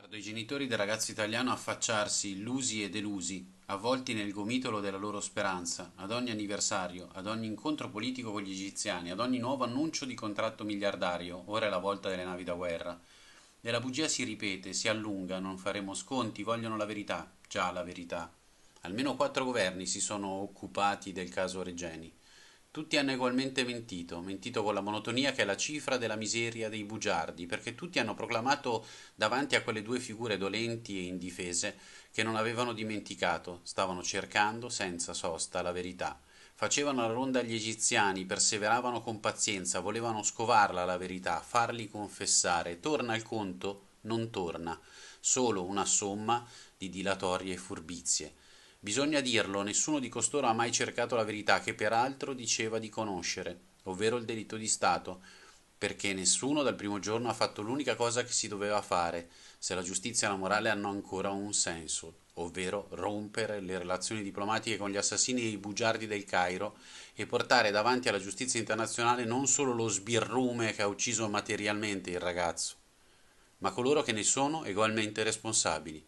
Guardo i genitori del ragazzo italiano affacciarsi, illusi e delusi, avvolti nel gomitolo della loro speranza, ad ogni anniversario, ad ogni incontro politico con gli egiziani, ad ogni nuovo annuncio di contratto miliardario, ora è la volta delle navi da guerra. E la bugia si ripete, si allunga, non faremo sconti, vogliono la verità, già la verità. Almeno quattro governi si sono occupati del caso Regeni. Tutti hanno egualmente mentito, mentito con la monotonia che è la cifra della miseria dei bugiardi, perché tutti hanno proclamato davanti a quelle due figure dolenti e indifese che non avevano dimenticato, stavano cercando senza sosta la verità. Facevano la ronda agli egiziani, perseveravano con pazienza, volevano scovarla la verità, farli confessare. Torna il conto? Non torna. Solo una somma di dilatorie furbizie. Bisogna dirlo, nessuno di costoro ha mai cercato la verità che peraltro diceva di conoscere, ovvero il delitto di Stato, perché nessuno dal primo giorno ha fatto l'unica cosa che si doveva fare, se la giustizia e la morale hanno ancora un senso, ovvero rompere le relazioni diplomatiche con gli assassini e i bugiardi del Cairo e portare davanti alla giustizia internazionale non solo lo sbirrume che ha ucciso materialmente il ragazzo, ma coloro che ne sono ugualmente responsabili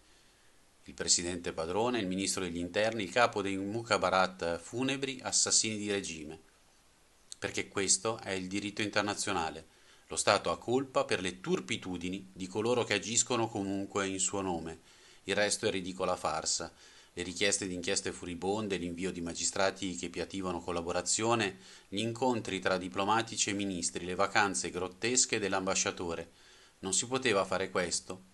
il presidente padrone, il ministro degli interni, il capo dei Mukhabarat funebri, assassini di regime. Perché questo è il diritto internazionale. Lo Stato ha colpa per le turpitudini di coloro che agiscono comunque in suo nome. Il resto è ridicola farsa. Le richieste di inchieste furibonde, l'invio di magistrati che piativano collaborazione, gli incontri tra diplomatici e ministri, le vacanze grottesche dell'ambasciatore. Non si poteva fare questo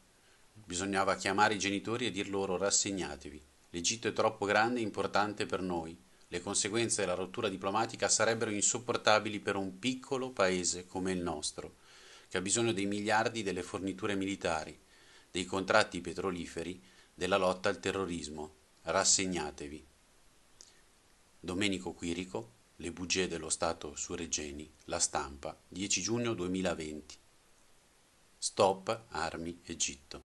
Bisognava chiamare i genitori e dir loro rassegnatevi. L'Egitto è troppo grande e importante per noi. Le conseguenze della rottura diplomatica sarebbero insopportabili per un piccolo paese come il nostro, che ha bisogno dei miliardi delle forniture militari, dei contratti petroliferi, della lotta al terrorismo. Rassegnatevi. Domenico Quirico, Le bugie dello Stato su Regeni, La Stampa, 10 giugno 2020. Stop Armi Egitto.